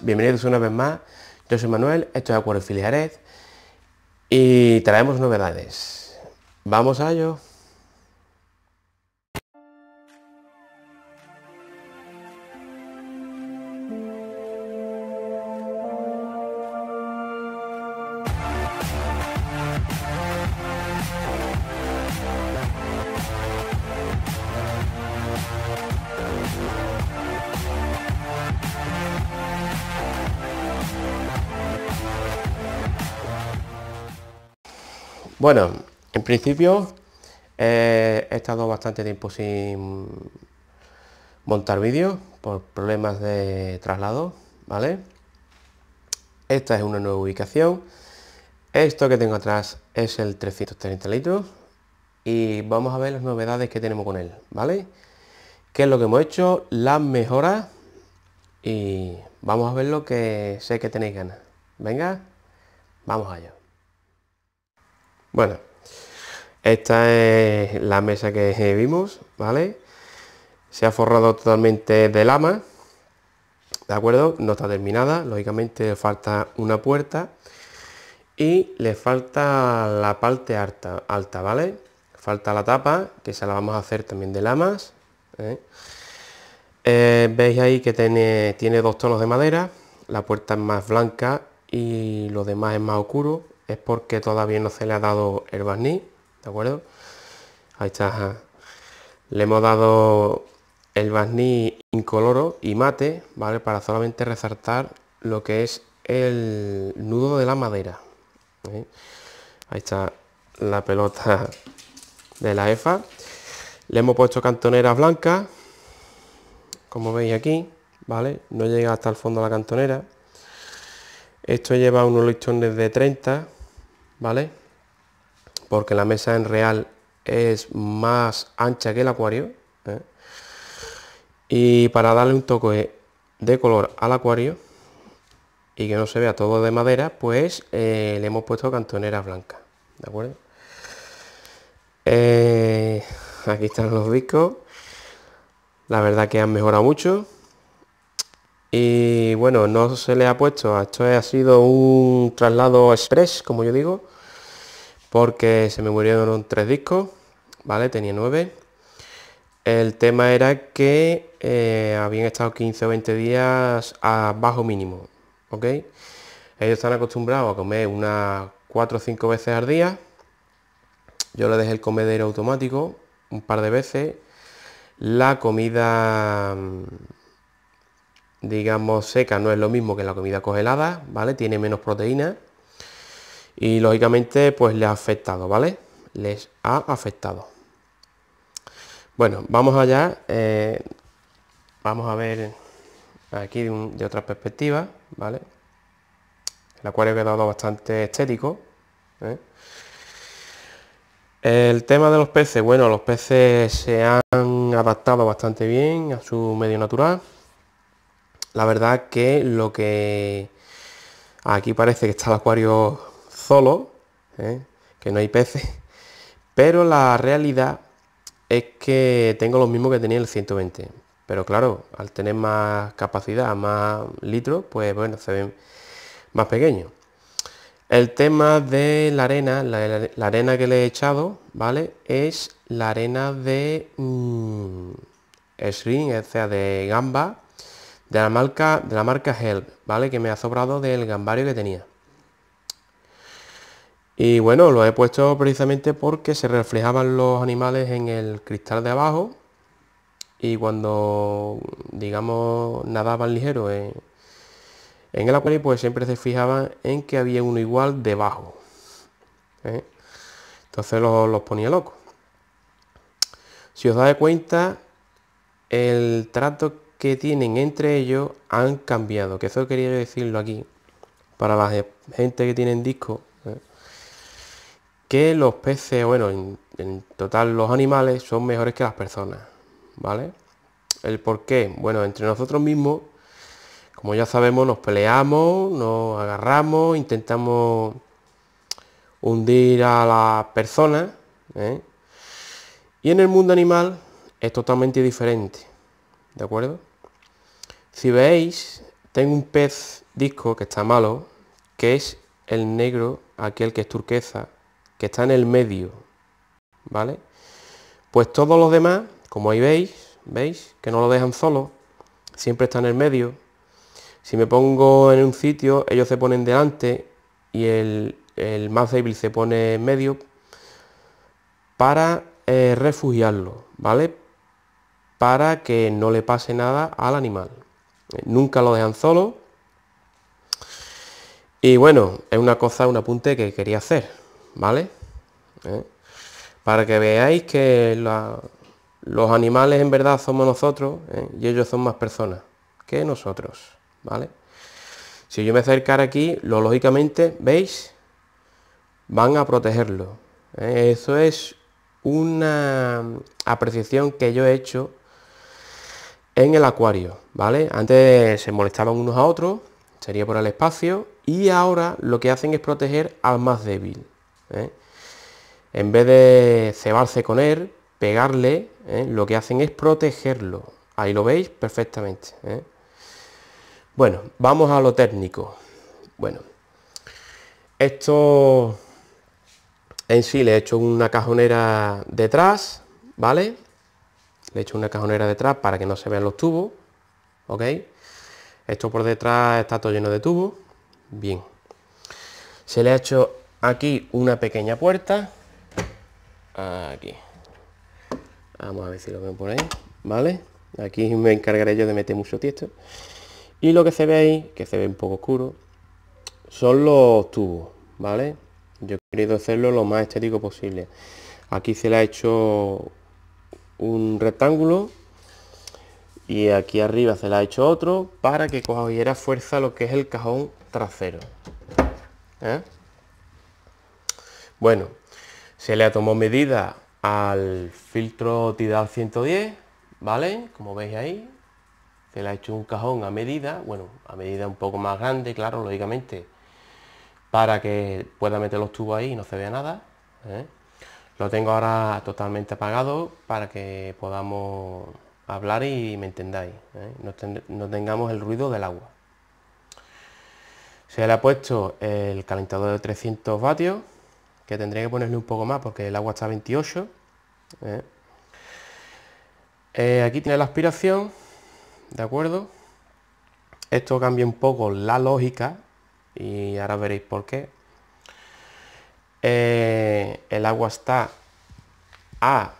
bienvenidos una vez más. Yo soy Manuel, esto es Filiares y traemos novedades. Vamos a ello. Bueno, en principio eh, he estado bastante tiempo sin montar vídeos por problemas de traslado, ¿vale? Esta es una nueva ubicación. Esto que tengo atrás es el 330 litros y vamos a ver las novedades que tenemos con él, ¿vale? ¿Qué es lo que hemos hecho? Las mejoras y vamos a ver lo que sé que tenéis ganas. Venga, vamos allá. Bueno, esta es la mesa que vimos, ¿vale? Se ha forrado totalmente de lama, ¿de acuerdo? No está terminada, lógicamente falta una puerta y le falta la parte alta, alta ¿vale? Falta la tapa, que se la vamos a hacer también de lamas. ¿eh? Eh, veis ahí que tiene, tiene dos tonos de madera, la puerta es más blanca y lo demás es más oscuro es porque todavía no se le ha dado el barniz, ¿de acuerdo? Ahí está. Le hemos dado el barniz incoloro y mate, ¿vale? Para solamente resaltar lo que es el nudo de la madera. ¿eh? Ahí está la pelota de la EFA. Le hemos puesto cantonera blancas, como veis aquí, ¿vale? No llega hasta el fondo la cantonera. Esto lleva unos listones de 30 ¿vale? Porque la mesa en real es más ancha que el acuario. ¿eh? Y para darle un toque de color al acuario y que no se vea todo de madera, pues eh, le hemos puesto cantonera blanca. ¿De acuerdo? Eh, aquí están los discos. La verdad que han mejorado mucho. Y bueno, no se le ha puesto, esto ha sido un traslado express, como yo digo porque se me murieron tres discos, ¿vale? Tenía nueve. El tema era que eh, habían estado 15 o 20 días a bajo mínimo, ¿ok? Ellos están acostumbrados a comer unas 4 o 5 veces al día. Yo le dejé el comedero automático un par de veces. La comida, mm, digamos, seca no es lo mismo que la comida congelada, ¿vale? Tiene menos proteína y lógicamente pues les ha afectado, ¿vale? Les ha afectado. Bueno, vamos allá, eh, vamos a ver aquí de, otra perspectiva, ¿vale? El acuario ha quedado bastante estético. ¿eh? El tema de los peces, bueno, los peces se han adaptado bastante bien a su medio natural. La verdad que lo que aquí parece que está el acuario Solo, ¿eh? que no hay peces, pero la realidad es que tengo lo mismo que tenía el 120. Pero claro, al tener más capacidad, más litros, pues bueno, se ven más pequeños. El tema de la arena, la, arena que le he echado, ¿vale? Es la arena de mmm, es sea, de gamba, de la marca, de la marca Help, ¿vale? Que me ha sobrado del gambario que tenía. Y bueno, lo he puesto precisamente porque se reflejaban los animales en el cristal de abajo y cuando, digamos, nadaban ligero en, el acuario, pues siempre se fijaban en que había uno igual debajo. ¿eh? Entonces los, los ponía locos. Si os dais cuenta, el trato que tienen entre ellos han cambiado. Que eso quería decirlo aquí. Para la gente que tienen disco que los peces, bueno, en, total los animales son mejores que las personas, ¿vale? ¿El por qué? Bueno, entre nosotros mismos, como ya sabemos, nos peleamos, nos agarramos, intentamos hundir a las personas, ¿eh? Y en el mundo animal es totalmente diferente, ¿de acuerdo? Si veis, tengo un pez disco que está malo, que es el negro, aquel que es turquesa, que está en el medio, ¿vale? Pues todos los demás, como ahí veis, ¿veis? Que no lo dejan solo, siempre está en el medio. Si me pongo en un sitio, ellos se ponen delante y el, más débil se pone en medio para eh, refugiarlo, ¿vale? Para que no le pase nada al animal. Nunca lo dejan solo. Y bueno, es una cosa, un apunte que quería hacer. ¿vale? ¿Eh? Para que veáis que los animales en verdad somos nosotros ¿eh? y ellos son más personas que nosotros, ¿vale? Si yo me acercar aquí, lo lógicamente, ¿veis? Van a protegerlo. ¿eh? Eso es una apreciación que yo he hecho en el acuario, ¿vale? Antes se molestaban unos a otros, sería por el espacio, y ahora lo que hacen es proteger al más débil. ¿eh? En vez de cebarse con él, pegarle, ¿eh? lo que hacen es protegerlo. Ahí lo veis perfectamente. ¿eh? Bueno, vamos a lo técnico. Bueno, esto en sí le he hecho una cajonera detrás, ¿vale? Le he hecho una cajonera detrás para que no se vean los tubos, ¿ok? Esto por detrás está todo lleno de tubos, bien. Se le ha hecho Aquí una pequeña puerta. Aquí. Vamos a ver si lo ven por ahí. ¿Vale? Aquí me encargaré yo de meter mucho tiesto. Y lo que se ve ahí, que se ve un poco oscuro, son los tubos. ¿Vale? Yo he querido hacerlo lo más estético posible. Aquí se le ha hecho un rectángulo y aquí arriba se le ha hecho otro para que cogiera fuerza lo que es el cajón trasero. ¿eh? Bueno, se le ha tomado medida al filtro TIDAL 110, ¿vale? Como veis ahí, se le ha hecho un cajón a medida, bueno, a medida un poco más grande, claro, lógicamente, para que pueda meter los tubos ahí y no se vea nada. ¿eh? Lo tengo ahora totalmente apagado para que podamos hablar y me entendáis, ¿eh? no, no tengamos el ruido del agua. Se le ha puesto el calentador de 300 vatios, que tendría que ponerle un poco más porque el agua está 28. ¿eh? Eh, aquí tiene la aspiración, ¿de acuerdo? Esto cambia un poco la lógica y ahora veréis por qué. Eh, el agua está a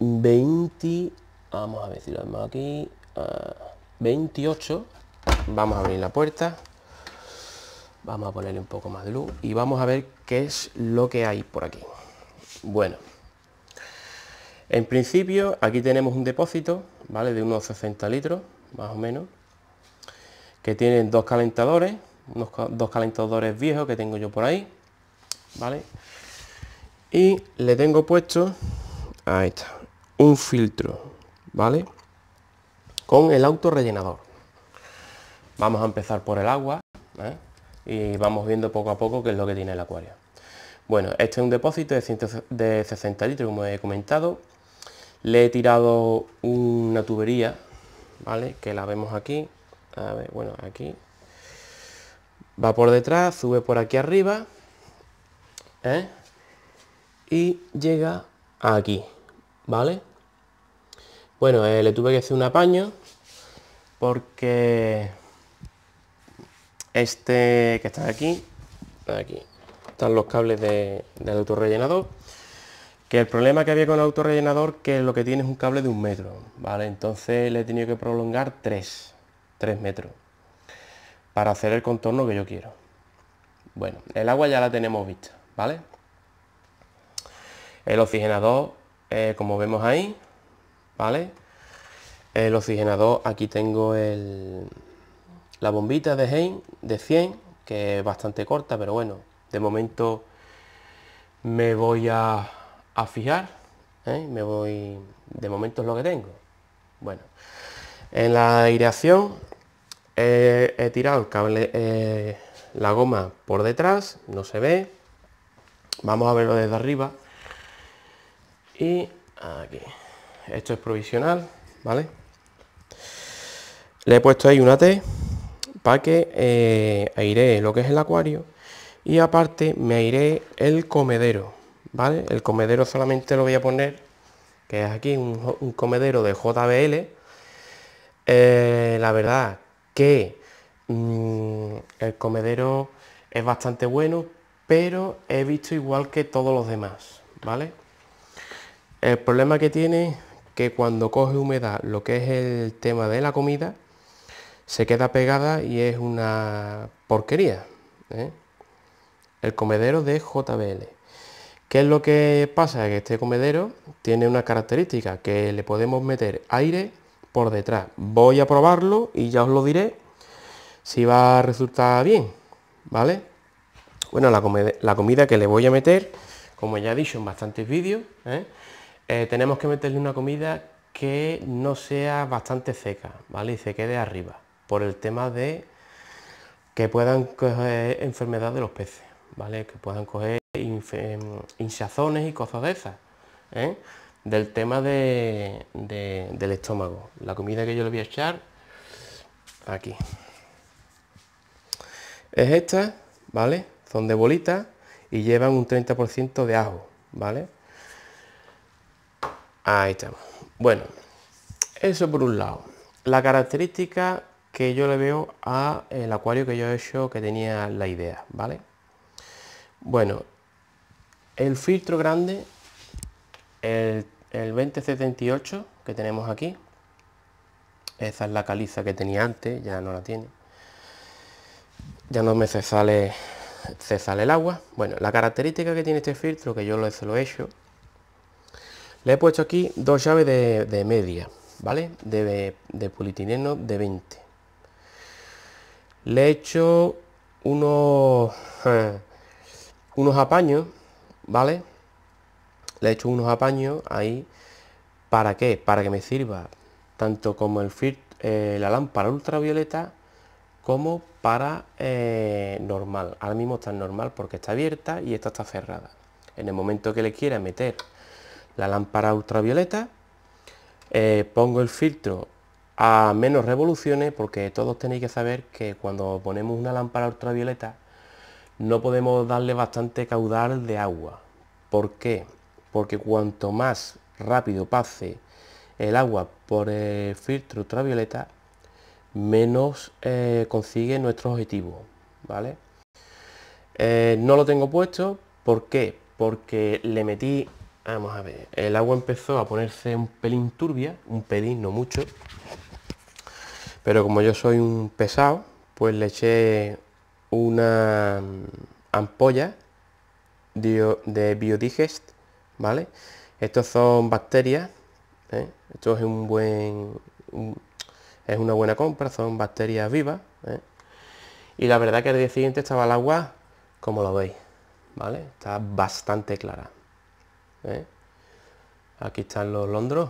20, vamos a aquí, 28. Vamos a abrir la puerta. Vamos a ponerle un poco más de luz y vamos a ver qué es lo que hay por aquí. Bueno, en principio aquí tenemos un depósito, ¿vale? De unos 60 litros, más o menos, que tienen dos calentadores, unos dos calentadores viejos que tengo yo por ahí, ¿vale? Y le tengo puesto, ahí está, un filtro, ¿vale? Con el autorrellenador. Vamos a empezar por el agua, ¿eh? y vamos viendo poco a poco qué es lo que tiene el acuario. Bueno, este es un depósito de, 160, de 60 litros, como he comentado. Le he tirado una tubería, ¿vale? Que la vemos aquí. A ver, bueno, aquí. Va por detrás, sube por aquí arriba. ¿eh? Y llega aquí, ¿vale? Bueno, eh, le tuve que hacer un apaño porque este que está aquí, aquí están los cables del autorrellenador. Que el problema que había con el autorrellenador que lo que tiene es un cable de un metro, ¿vale? Entonces le he tenido que prolongar 3, 3 metros, para hacer el contorno que yo quiero. Bueno, el agua ya la tenemos vista, ¿vale? El oxigenador, eh, como vemos ahí, ¿vale? El oxigenador, aquí tengo el, la bombita de de 100, que es bastante corta, pero bueno, de momento me voy a, fijar, ¿eh? me voy, de momento es lo que tengo. Bueno, en la aireación eh, he tirado el cable, eh, la goma por detrás, no se ve. Vamos a verlo desde arriba. Y aquí. Esto es provisional, ¿vale? Le he puesto ahí una T para que eh, lo que es el acuario y aparte me airee el comedero, ¿vale? El comedero solamente lo voy a poner, que es aquí un, comedero de JBL. Eh, la verdad que mm, el comedero es bastante bueno, pero he visto igual que todos los demás, ¿vale? El problema que tiene que cuando coge humedad lo que es el tema de la comida, se queda pegada y es una porquería. ¿eh? El comedero de JBL. ¿Qué es lo que pasa? Que este comedero tiene una característica, que le podemos meter aire por detrás. Voy a probarlo y ya os lo diré si va a resultar bien, ¿vale? Bueno, la, comida que le voy a meter, como ya he dicho en bastantes vídeos, ¿eh? Eh, tenemos que meterle una comida que no sea bastante seca, ¿vale? Y se quede arriba por el tema de que puedan coger enfermedad de los peces, ¿vale? Que puedan coger hinchazones em, y cosas de esas. ¿eh? Del tema de, del estómago. La comida que yo le voy a echar aquí. Es esta, ¿vale? Son de bolitas y llevan un 30% de ajo, ¿vale? Ahí estamos. Bueno, eso por un lado. La característica que yo le veo a el acuario que yo he hecho que tenía la idea, ¿vale? Bueno, el filtro grande, el, 2078 que tenemos aquí, esa es la caliza que tenía antes, ya no la tiene. Ya no me se sale, se sale el agua. Bueno, la característica que tiene este filtro, que yo lo, se lo he hecho, le he puesto aquí dos llaves de, media, ¿vale? De, de, de 20. Le he hecho unos, eh, unos apaños, ¿vale? Le he hecho unos apaños ahí. ¿Para qué? Para que me sirva tanto como el eh, la lámpara ultravioleta como para eh, normal. Ahora mismo está normal porque está abierta y esta está cerrada. En el momento que le quiera meter la lámpara ultravioleta, pongo el filtro a menos revoluciones, porque todos tenéis que saber que cuando ponemos una lámpara ultravioleta no podemos darle bastante caudal de agua. ¿Por qué? Porque cuanto más rápido pase el agua por el filtro ultravioleta, menos eh, consigue nuestro objetivo, ¿vale? Eh, no lo tengo puesto, ¿por qué? Porque le metí, vamos a ver, el agua empezó a ponerse un pelín turbia, un pelín, no mucho, pero como yo soy un pesado, pues le eché una mm, ampolla de Biodigest, ¿vale? Estos son bacterias, ¿eh? esto es un buen, es una buena compra, son bacterias vivas, ¿eh? y la verdad que al día siguiente estaba el agua como lo veis, ¿vale? Está bastante clara. ¿eh? Aquí están los londros.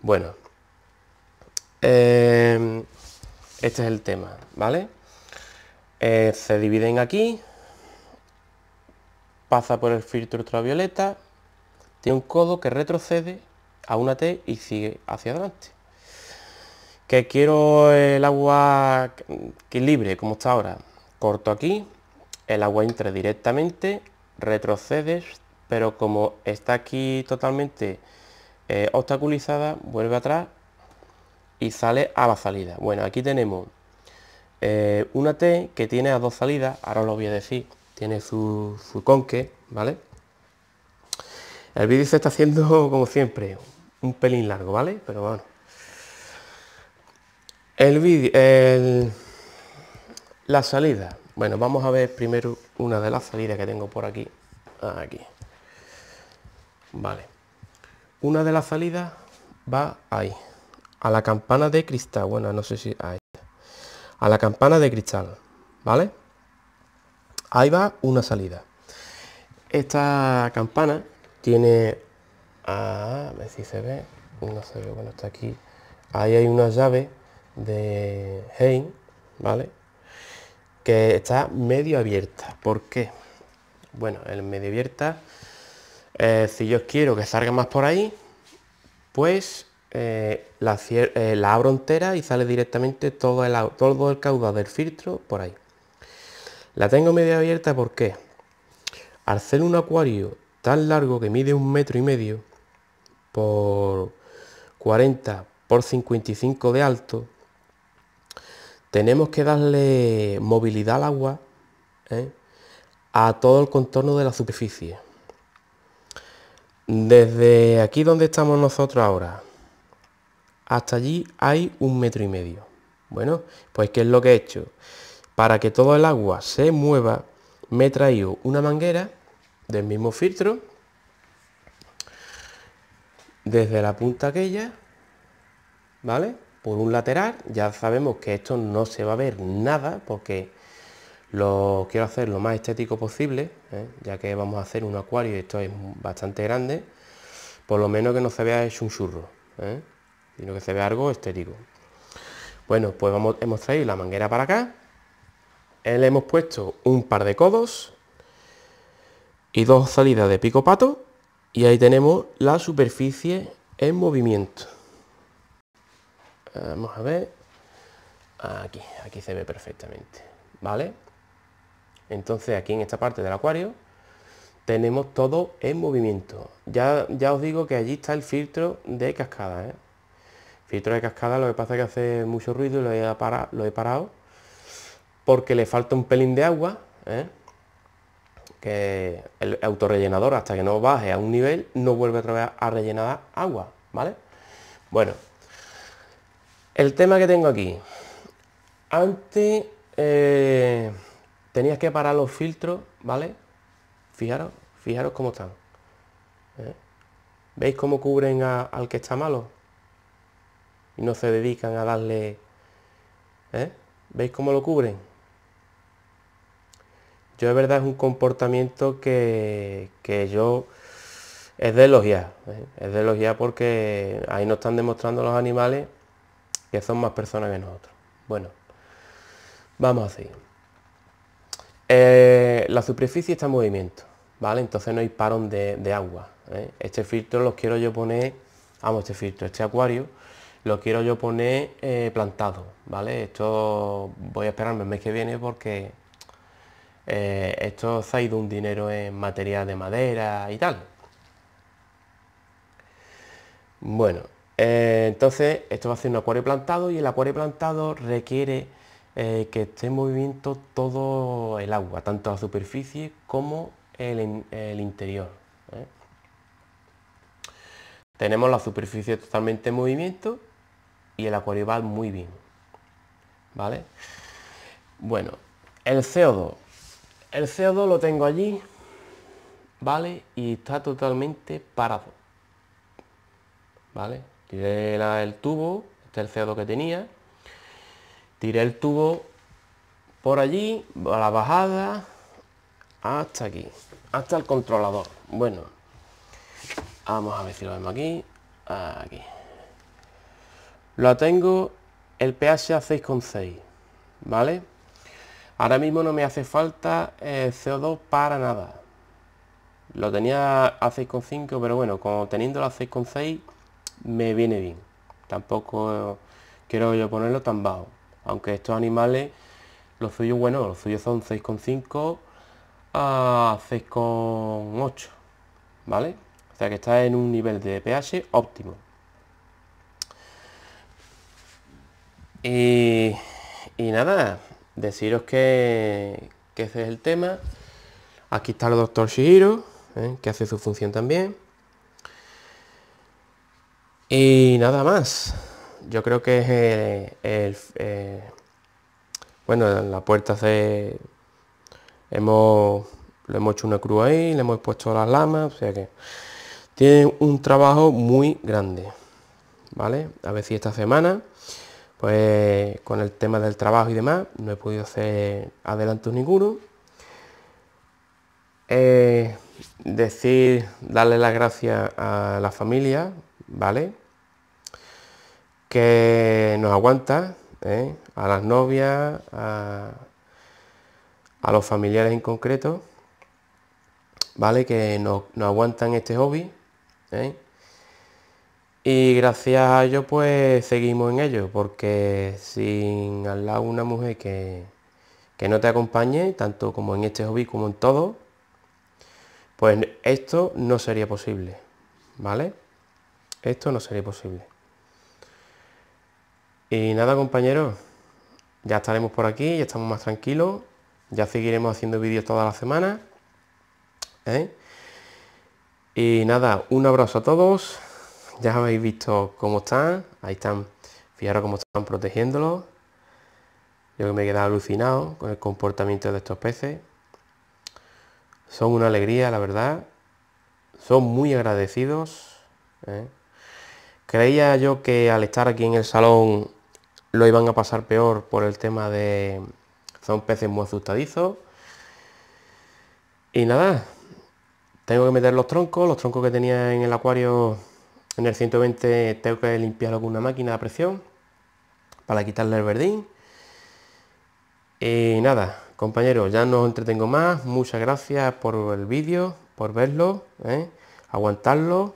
Bueno, Em, este es el tema, ¿vale? Eh, se dividen aquí, pasa por el filtro ultravioleta, tiene un codo que retrocede a una T y sigue hacia adelante. Que quiero el agua que libre, como está ahora. Corto aquí, el agua entra directamente, retrocedes, pero como está aquí totalmente eh, obstaculizada, vuelve atrás y sale a la salida. Bueno, aquí tenemos eh, una T que tiene a dos salidas, ahora lo voy a decir, tiene su, su conque, ¿vale? El vídeo se está haciendo, como siempre, un pelín largo, ¿vale? Pero bueno. El vídeo, la salida. Bueno, vamos a ver primero una de las salidas que tengo por aquí. Aquí. Vale. Una de las salidas va ahí a la campana de cristal. Bueno, no sé si... Ahí. A la campana de cristal, ¿vale? Ahí va una salida. Esta campana tiene... a ver si se ve. No se ve, bueno, está aquí. Ahí hay una llave de Hein, ¿vale? Que está medio abierta. ¿Por qué? Bueno, el medio abierta... Eh, si yo quiero que salga más por ahí, pues eh, la, eh, abro entera y sale directamente todo el, todo el caudal del filtro por ahí. La tengo media abierta porque al ser un acuario tan largo que mide un metro y medio por 40 por 55 de alto, tenemos que darle movilidad al agua ¿eh? a todo el contorno de la superficie. Desde aquí donde estamos nosotros ahora, hasta allí hay un metro y medio. Bueno, pues ¿qué es lo que he hecho? Para que todo el agua se mueva, me he traído una manguera del mismo filtro, desde la punta aquella, ¿vale? Por un lateral, ya sabemos que esto no se va a ver nada porque lo quiero hacer lo más estético posible, ¿eh? ya que vamos a hacer un acuario y esto es bastante grande, por lo menos que no se vea hecho un churro. ¿eh? sino que se ve algo estético. Bueno, pues vamos, hemos traído la manguera para acá, eh, le hemos puesto un par de codos y dos salidas de pico pato y ahí tenemos la superficie en movimiento. Eh, vamos a ver, aquí, aquí se ve perfectamente, ¿vale? Entonces aquí en esta parte del acuario tenemos todo en movimiento. Ya, ya os digo que allí está el filtro de cascada, ¿eh? filtro de cascada lo que pasa es que hace mucho ruido y lo he, lo he parado porque le falta un pelín de agua, ¿eh? que el autorrellenador hasta que no baje a un nivel no vuelve otra vez a rellenar agua, ¿vale? Bueno, el tema que tengo aquí, antes eh, tenías que parar los filtros, ¿vale? Fijaros, fijaros cómo están. ¿eh? ¿Veis cómo cubren al que está malo? y no se dedican a darle... ¿eh? ¿Veis cómo lo cubren? Yo de verdad es un comportamiento que, que yo... Es de elogiar, ¿eh? es de elogiar porque ahí nos están demostrando los animales que son más personas que nosotros. Bueno, vamos a seguir. Eh, la superficie está en movimiento, ¿vale? Entonces no hay parón de, agua. Este filtro los quiero yo poner, vamos, este filtro, este acuario, lo quiero yo poner eh, plantado, ¿vale? Esto voy a esperarme el mes que viene porque eh, esto se ha ido un dinero en materia de madera y tal. Bueno, eh, entonces esto va a ser un acuario plantado y el acuario plantado requiere que esté en movimiento todo el agua, tanto la superficie como el, el interior. Tenemos la superficie totalmente en movimiento y el acuario va muy bien. ¿Vale? Bueno, el CO2. El CO2 lo tengo allí, ¿vale? Y está totalmente parado. ¿Vale? Tiré el tubo, este es el CO2 que tenía. Tiré el tubo por allí, a la bajada, hasta aquí, hasta el controlador. Bueno, vamos a ver si lo vemos aquí. Aquí lo tengo el pH a 6,6 vale ahora mismo no me hace falta eh, CO2 para nada lo tenía a 6,5 pero bueno como teniéndolo a 6,6 me viene bien tampoco quiero yo ponerlo tan bajo aunque estos animales los suyos bueno los suyos son 6,5 a 6,8 vale o sea que está en un nivel de pH óptimo Y, nada, deciros que, ese es el tema. Aquí está el doctor Shihiro, ¿eh? que hace su función también. Y nada más. Yo creo que es eh, bueno, en la puerta se hemos le hemos hecho una cruz ahí, le hemos puesto las lamas, o sea que tiene un trabajo muy grande. ¿Vale? A ver si esta semana pues con el tema del trabajo y demás, no he podido hacer adelantos ninguno. Eh, decir, darle las gracias a la familia, ¿vale? Que nos aguanta, ¿eh? a las novias, a, los familiares en concreto, ¿vale? Que nos, aguantan este hobby, ¿eh? Y gracias a ello pues seguimos en ello, porque sin al lado una mujer que, que no te acompañe, tanto como en este hobby como en todo, pues esto no sería posible, ¿vale? Esto no sería posible. Y nada compañeros, ya estaremos por aquí, ya estamos más tranquilos, ya seguiremos haciendo vídeos toda la semana ¿eh? Y nada, un abrazo a todos. Ya habéis visto cómo están. Ahí están. Fijaros cómo están protegiéndolos. Yo que me he quedado alucinado con el comportamiento de estos peces. Son una alegría, la verdad. Son muy agradecidos. ¿eh? Creía yo que al estar aquí en el salón lo iban a pasar peor por el tema de... Son peces muy asustadizos. Y nada, tengo que meter los troncos, los troncos que tenía en el acuario en el 120 tengo que limpiarlo con una máquina a presión para quitarle el verdín. Y nada, compañeros, ya no os entretengo más. Muchas gracias por el vídeo, por verlo, ¿eh? aguantarlo.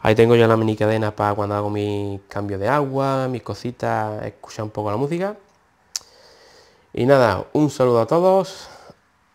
Ahí tengo ya la mini cadena para cuando hago mi cambio de agua, mis cositas, escuchar un poco la música. Y nada, un saludo a todos.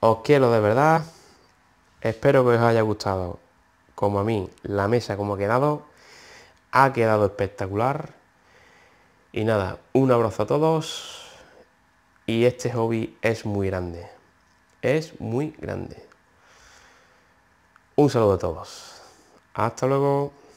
Os quiero de verdad. Espero que os haya gustado, como a mí, la mesa como ha quedado ha quedado espectacular. Y nada, un abrazo a todos. Y este hobby es muy grande. Es muy grande. Un saludo a todos. Hasta luego.